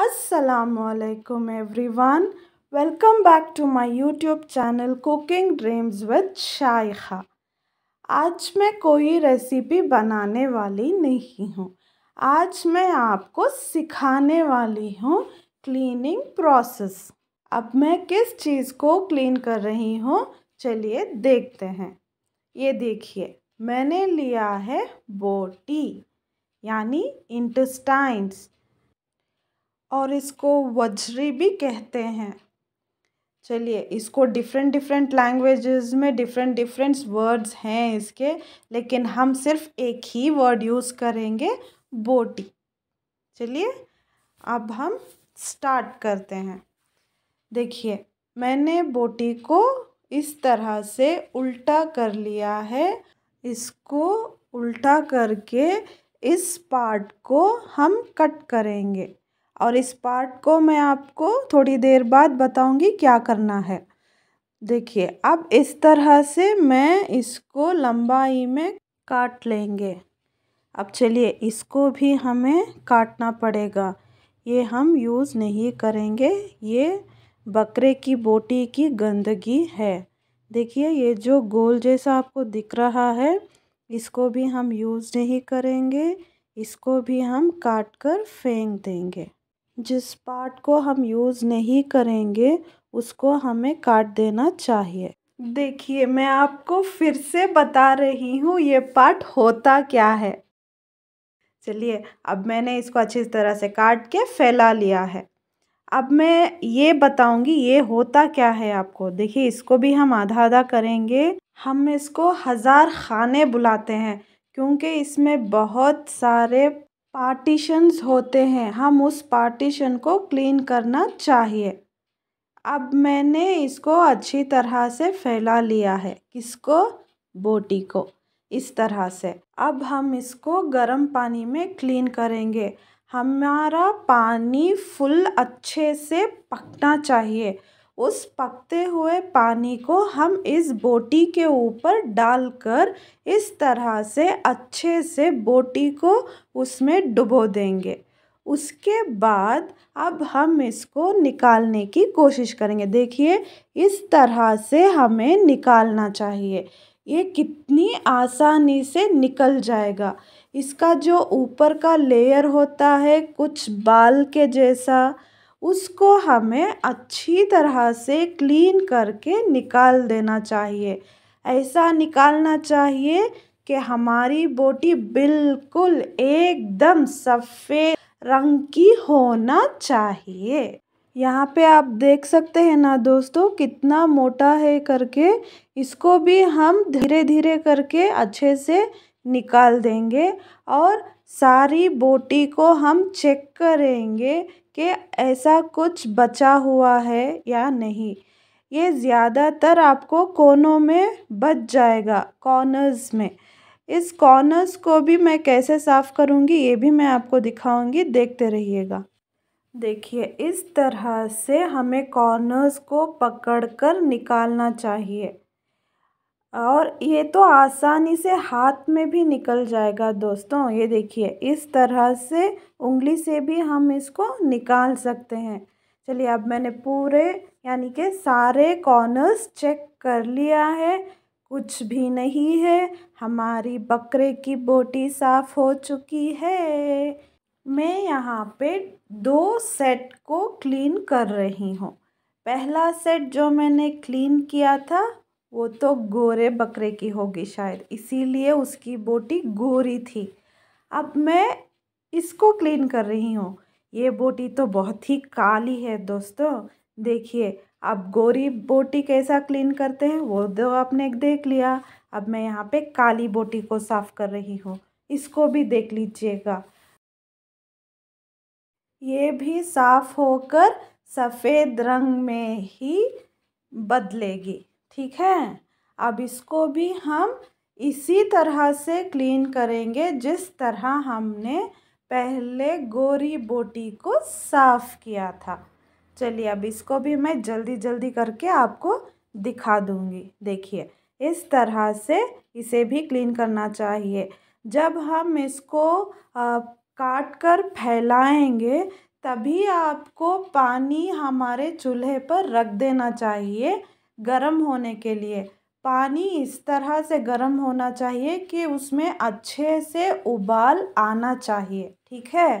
Every everyone welcome back to my YouTube channel cooking dreams विद Shaikha. आज मैं कोई रेसिपी बनाने वाली नहीं हूँ आज मैं आपको सिखाने वाली हूँ क्लीनिंग प्रोसेस अब मैं किस चीज़ को क्लीन कर रही हूँ चलिए देखते हैं ये देखिए मैंने लिया है बोटी यानी इंटस्टाइंस और इसको वज्री भी कहते हैं चलिए इसको डिफरेंट डिफरेंट लैंग्वेजेस में डिफरेंट डिफरेंट वर्ड्स हैं इसके लेकिन हम सिर्फ एक ही वर्ड यूज़ करेंगे बोटी चलिए अब हम स्टार्ट करते हैं देखिए मैंने बोटी को इस तरह से उल्टा कर लिया है इसको उल्टा करके इस पार्ट को हम कट करेंगे और इस पार्ट को मैं आपको थोड़ी देर बाद बताऊंगी क्या करना है देखिए अब इस तरह से मैं इसको लंबाई में काट लेंगे अब चलिए इसको भी हमें काटना पड़ेगा ये हम यूज़ नहीं करेंगे ये बकरे की बोटी की गंदगी है देखिए ये जो गोल जैसा आपको दिख रहा है इसको भी हम यूज़ नहीं करेंगे इसको भी हम काट कर फेंक देंगे जिस पार्ट को हम यूज़ नहीं करेंगे उसको हमें काट देना चाहिए देखिए मैं आपको फिर से बता रही हूँ ये पार्ट होता क्या है चलिए अब मैंने इसको अच्छी तरह से काट के फैला लिया है अब मैं ये बताऊंगी ये होता क्या है आपको देखिए इसको भी हम आधा आधा करेंगे हम इसको हज़ार खाने बुलाते हैं क्योंकि इसमें बहुत सारे पार्टीशंस होते हैं हम उस पार्टीशन को क्लीन करना चाहिए अब मैंने इसको अच्छी तरह से फैला लिया है किसको बोटी को इस तरह से अब हम इसको गर्म पानी में क्लीन करेंगे हमारा पानी फुल अच्छे से पकना चाहिए उस पकते हुए पानी को हम इस बोटी के ऊपर डालकर इस तरह से अच्छे से बोटी को उसमें डुबो देंगे उसके बाद अब हम इसको निकालने की कोशिश करेंगे देखिए इस तरह से हमें निकालना चाहिए ये कितनी आसानी से निकल जाएगा इसका जो ऊपर का लेयर होता है कुछ बाल के जैसा उसको हमें अच्छी तरह से क्लीन करके निकाल देना चाहिए ऐसा निकालना चाहिए कि हमारी बोटी बिल्कुल एकदम सफ़ेद रंग की होना चाहिए यहाँ पे आप देख सकते हैं ना दोस्तों कितना मोटा है करके इसको भी हम धीरे धीरे करके अच्छे से निकाल देंगे और सारी बोटी को हम चेक करेंगे कि ऐसा कुछ बचा हुआ है या नहीं ये ज़्यादातर आपको कोनों में बच जाएगा कॉर्नर्स में इस कॉर्नर्स को भी मैं कैसे साफ़ करूँगी ये भी मैं आपको दिखाऊँगी देखते रहिएगा देखिए इस तरह से हमें कॉर्नर्स को पकड़कर निकालना चाहिए और ये तो आसानी से हाथ में भी निकल जाएगा दोस्तों ये देखिए इस तरह से उंगली से भी हम इसको निकाल सकते हैं चलिए अब मैंने पूरे यानी कि सारे कॉर्नर्स चेक कर लिया है कुछ भी नहीं है हमारी बकरे की बोटी साफ़ हो चुकी है मैं यहाँ पे दो सेट को क्लीन कर रही हूँ पहला सेट जो मैंने क्लीन किया था वो तो गोरे बकरे की होगी शायद इसीलिए उसकी बोटी गोरी थी अब मैं इसको क्लीन कर रही हूँ ये बोटी तो बहुत ही काली है दोस्तों देखिए अब गोरी बोटी कैसा क्लीन करते हैं वो तो आपने देख लिया अब मैं यहाँ पे काली बोटी को साफ़ कर रही हूँ इसको भी देख लीजिएगा ये भी साफ़ होकर सफ़ेद रंग में ही बदलेगी ठीक है अब इसको भी हम इसी तरह से क्लीन करेंगे जिस तरह हमने पहले गोरी बोटी को साफ़ किया था चलिए अब इसको भी मैं जल्दी जल्दी करके आपको दिखा दूँगी देखिए इस तरह से इसे भी क्लीन करना चाहिए जब हम इसको आ, काट कर फैलाएंगे तभी आपको पानी हमारे चूल्हे पर रख देना चाहिए गर्म होने के लिए पानी इस तरह से गर्म होना चाहिए कि उसमें अच्छे से उबाल आना चाहिए ठीक है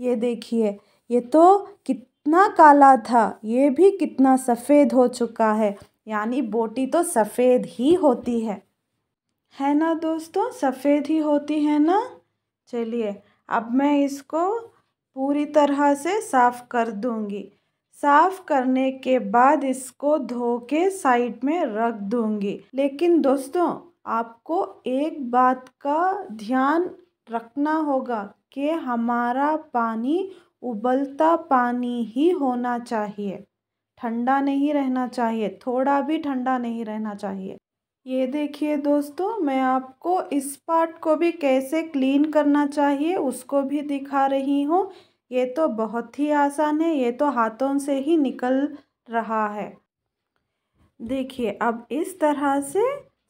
ये देखिए ये तो कितना काला था ये भी कितना सफ़ेद हो चुका है यानी बोटी तो सफ़ेद ही होती है है ना दोस्तों सफ़ेद ही होती है ना चलिए अब मैं इसको पूरी तरह से साफ़ कर दूँगी साफ़ करने के बाद इसको धो के साइड में रख दूँगी लेकिन दोस्तों आपको एक बात का ध्यान रखना होगा कि हमारा पानी उबलता पानी ही होना चाहिए ठंडा नहीं रहना चाहिए थोड़ा भी ठंडा नहीं रहना चाहिए ये देखिए दोस्तों मैं आपको इस पार्ट को भी कैसे क्लीन करना चाहिए उसको भी दिखा रही हूँ ये तो बहुत ही आसान है ये तो हाथों से ही निकल रहा है देखिए अब इस तरह से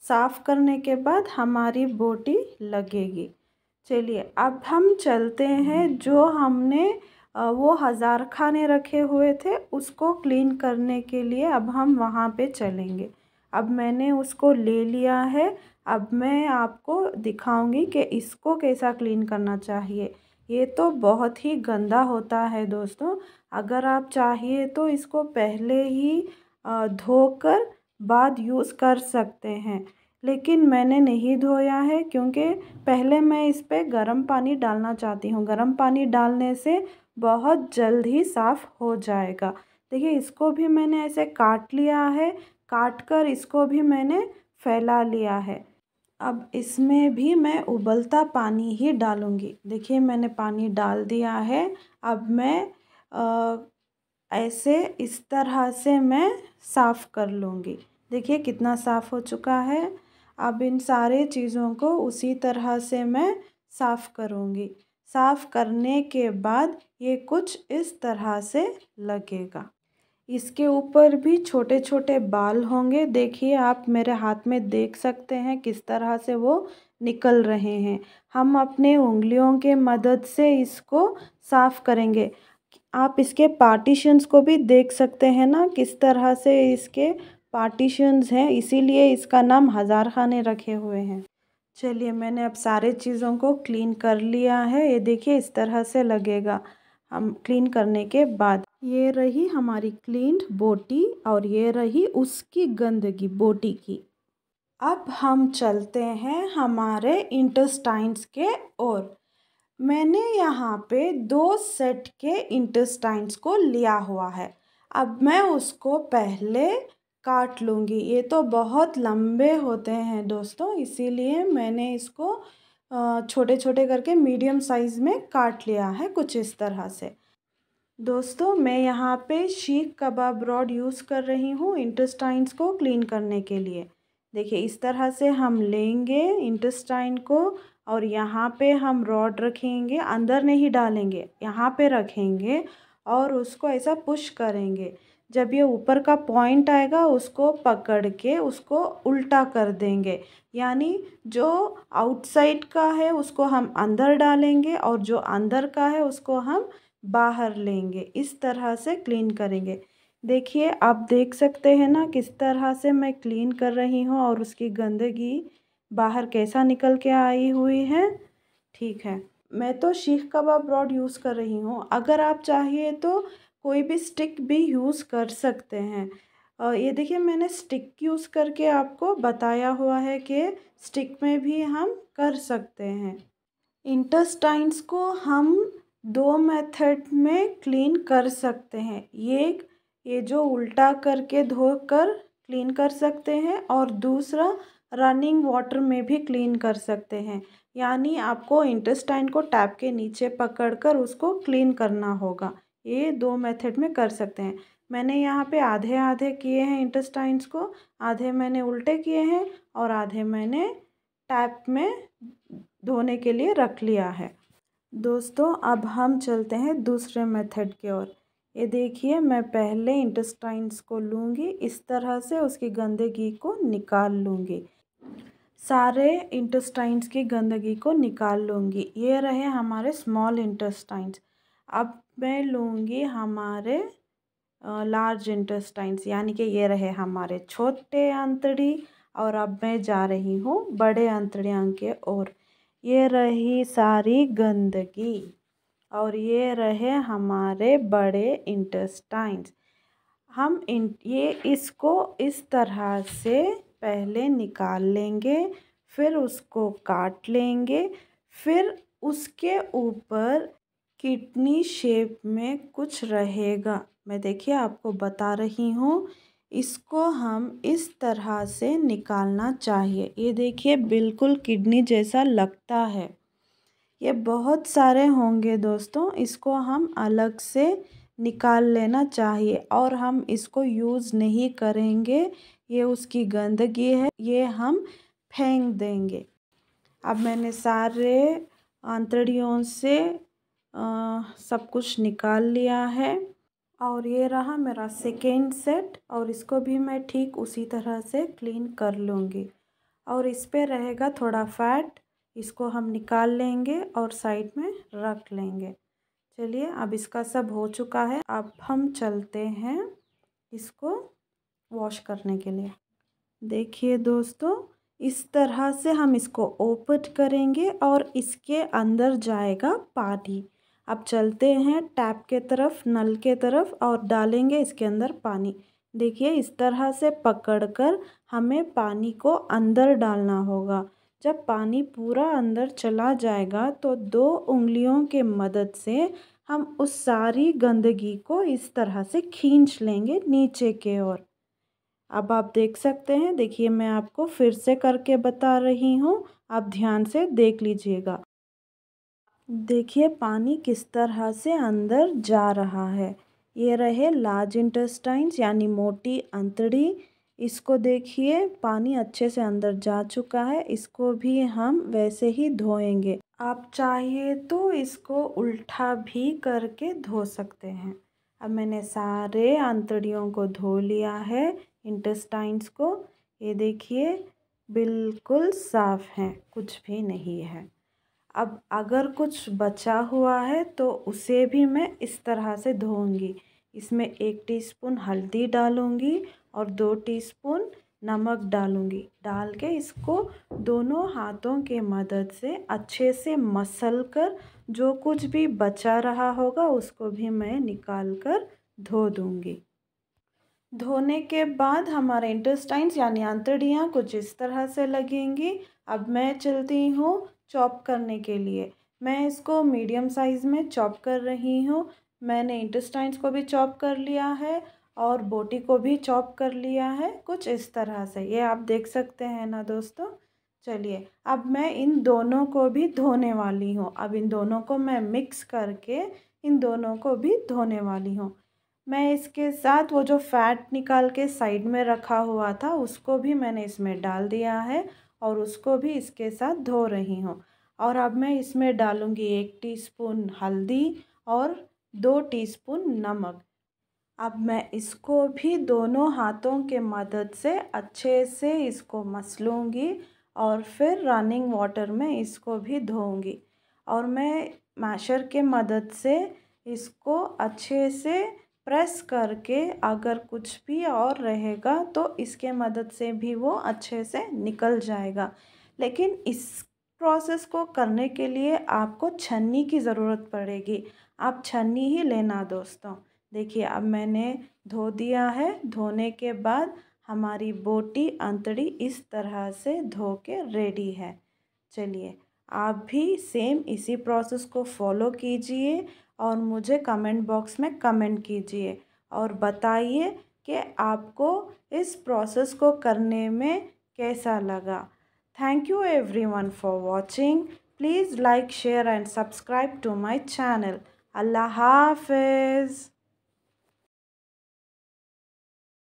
साफ़ करने के बाद हमारी बोटी लगेगी चलिए अब हम चलते हैं जो हमने वो हज़ार खाने रखे हुए थे उसको क्लीन करने के लिए अब हम वहाँ पे चलेंगे अब मैंने उसको ले लिया है अब मैं आपको दिखाऊंगी कि इसको कैसा क्लीन करना चाहिए ये तो बहुत ही गंदा होता है दोस्तों अगर आप चाहिए तो इसको पहले ही धोकर बाद यूज़ कर सकते हैं लेकिन मैंने नहीं धोया है क्योंकि पहले मैं इस पर गर्म पानी डालना चाहती हूँ गर्म पानी डालने से बहुत जल्द ही साफ़ हो जाएगा देखिए इसको भी मैंने ऐसे काट लिया है काट कर इसको भी मैंने फैला लिया है अब इसमें भी मैं उबलता पानी ही डालूँगी देखिए मैंने पानी डाल दिया है अब मैं ऐसे इस तरह से मैं साफ़ कर लूँगी देखिए कितना साफ़ हो चुका है अब इन सारे चीज़ों को उसी तरह से मैं साफ़ करूँगी साफ़ करने के बाद ये कुछ इस तरह से लगेगा इसके ऊपर भी छोटे छोटे बाल होंगे देखिए आप मेरे हाथ में देख सकते हैं किस तरह से वो निकल रहे हैं हम अपने उंगलियों के मदद से इसको साफ़ करेंगे आप इसके पार्टीशंस को भी देख सकते हैं ना किस तरह से इसके पार्टीशंस हैं इसीलिए इसका नाम हज़ार खाने रखे हुए हैं चलिए मैंने अब सारे चीज़ों को क्लीन कर लिया है ये देखिए इस तरह से लगेगा हम क्लीन करने के बाद ये रही हमारी क्लीन्ड बोटी और ये रही उसकी गंदगी बोटी की अब हम चलते हैं हमारे इंटस्टाइंस के ओर मैंने यहाँ पे दो सेट के इंटस्टाइंस को लिया हुआ है अब मैं उसको पहले काट लूँगी ये तो बहुत लंबे होते हैं दोस्तों इसीलिए मैंने इसको छोटे छोटे करके मीडियम साइज़ में काट लिया है कुछ इस तरह से दोस्तों मैं यहाँ पे शीख कबाब रॉड यूज़ कर रही हूँ इंटस्टाइंस को क्लीन करने के लिए देखिए इस तरह से हम लेंगे इंटस्टाइन को और यहाँ पे हम रॉड रखेंगे अंदर नहीं डालेंगे यहाँ पे रखेंगे और उसको ऐसा पुश करेंगे जब ये ऊपर का पॉइंट आएगा उसको पकड़ के उसको उल्टा कर देंगे यानी जो आउटसाइड का है उसको हम अंदर डालेंगे और जो अंदर का है उसको हम बाहर लेंगे इस तरह से क्लीन करेंगे देखिए आप देख सकते हैं ना किस तरह से मैं क्लीन कर रही हूँ और उसकी गंदगी बाहर कैसा निकल के आई हुई है ठीक है मैं तो शीख कबाब रॉड यूज़ कर रही हूँ अगर आप चाहिए तो कोई भी स्टिक भी यूज़ कर सकते हैं और ये देखिए मैंने स्टिक यूज़ करके आपको बताया हुआ है कि स्टिक में भी हम कर सकते हैं इंटस्टाइंस को हम दो मेथड में क्लीन कर सकते हैं ये ये जो उल्टा करके धो कर क्लीन कर सकते हैं और दूसरा रनिंग वाटर में भी क्लीन कर सकते हैं यानी आपको इंटस्टाइन को टैप के नीचे पकड़कर उसको क्लीन करना होगा ये दो मेथड में कर सकते हैं मैंने यहाँ पे आधे आधे किए हैं इंटस्टाइंस को आधे मैंने उल्टे किए हैं और आधे मैंने टैप में धोने के लिए रख लिया है दोस्तों अब हम चलते हैं दूसरे मेथड की ओर ये देखिए मैं पहले इंटस्टाइंस को लूँगी इस तरह से उसकी गंदगी को निकाल लूँगी सारे इंटस्टाइंस की गंदगी को निकाल लूँगी ये रहे हमारे स्मॉल इंटस्टाइंस अब मैं लूँगी हमारे लार्ज इंटेस्टाइंस यानी कि ये रहे हमारे छोटे अंतड़ी और अब मैं जा रही हूँ बड़े अंतड़ियाँ के ओर ये रही सारी गंदगी और ये रहे हमारे बड़े इंटेस्टाइंस हम इन ये इसको इस तरह से पहले निकाल लेंगे फिर उसको काट लेंगे फिर उसके ऊपर किडनी शेप में कुछ रहेगा मैं देखिए आपको बता रही हूँ इसको हम इस तरह से निकालना चाहिए ये देखिए बिल्कुल किडनी जैसा लगता है ये बहुत सारे होंगे दोस्तों इसको हम अलग से निकाल लेना चाहिए और हम इसको यूज़ नहीं करेंगे ये उसकी गंदगी है ये हम फेंक देंगे अब मैंने सारे आंतड़ियों से सब कुछ निकाल लिया है और ये रहा मेरा सेकेंड सेट और इसको भी मैं ठीक उसी तरह से क्लीन कर लूँगी और इस पर रहेगा थोड़ा फैट इसको हम निकाल लेंगे और साइड में रख लेंगे चलिए अब इसका सब हो चुका है अब हम चलते हैं इसको वॉश करने के लिए देखिए दोस्तों इस तरह से हम इसको ओपन करेंगे और इसके अंदर जाएगा पानी अब चलते हैं टैप के तरफ नल के तरफ और डालेंगे इसके अंदर पानी देखिए इस तरह से पकड़कर हमें पानी को अंदर डालना होगा जब पानी पूरा अंदर चला जाएगा तो दो उंगलियों के मदद से हम उस सारी गंदगी को इस तरह से खींच लेंगे नीचे के ओर अब आप देख सकते हैं देखिए मैं आपको फिर से करके बता रही हूँ आप ध्यान से देख लीजिएगा देखिए पानी किस तरह से अंदर जा रहा है ये रहे लार्ज इंटेस्टाइंस यानी मोटी अंतड़ी इसको देखिए पानी अच्छे से अंदर जा चुका है इसको भी हम वैसे ही धोएंगे आप चाहिए तो इसको उल्टा भी करके धो सकते हैं अब मैंने सारे अंतड़ियों को धो लिया है इंटेस्टाइंस को ये देखिए बिल्कुल साफ़ हैं कुछ भी नहीं है अब अगर कुछ बचा हुआ है तो उसे भी मैं इस तरह से धोऊंगी इसमें एक टीस्पून हल्दी डालूँगी और दो टीस्पून नमक डालूंगी डाल के इसको दोनों हाथों के मदद से अच्छे से मसल कर जो कुछ भी बचा रहा होगा उसको भी मैं निकाल कर धो दूँगी धोने के बाद हमारे इंटेस्टाइन्स यानी आंतड़ियाँ कुछ इस तरह से लगेंगी अब मैं चलती हूँ चॉप करने के लिए मैं इसको मीडियम साइज़ में चॉप कर रही हूँ मैंने इंटस्टाइंस को भी चॉप कर लिया है और बोटी को भी चॉप कर लिया है कुछ इस तरह से ये आप देख सकते हैं ना दोस्तों चलिए अब मैं इन दोनों को भी धोने वाली हूँ अब इन दोनों को मैं मिक्स करके इन दोनों को भी धोने वाली हूँ मैं इसके साथ वो जो फैट निकाल के साइड में रखा हुआ था उसको भी मैंने इसमें डाल दिया है और उसको भी इसके साथ धो रही हूँ और अब मैं इसमें डालूँगी एक टीस्पून हल्दी और दो टीस्पून नमक अब मैं इसको भी दोनों हाथों के मदद से अच्छे से इसको मसलूँगी और फिर रनिंग वाटर में इसको भी धोऊँगी और मैं मैशर के मदद से इसको अच्छे से प्रेस करके अगर कुछ भी और रहेगा तो इसके मदद से भी वो अच्छे से निकल जाएगा लेकिन इस प्रोसेस को करने के लिए आपको छन्नी की ज़रूरत पड़ेगी आप छन्नी ही लेना दोस्तों देखिए अब मैंने धो दिया है धोने के बाद हमारी बोटी अंतड़ी इस तरह से धो के रेडी है चलिए आप भी सेम इसी प्रोसेस को फॉलो कीजिए और मुझे कमेंट बॉक्स में कमेंट कीजिए और बताइए कि आपको इस प्रोसेस को करने में कैसा लगा thank you everyone for watching please like share and subscribe to my channel अल्लाह हाफिज़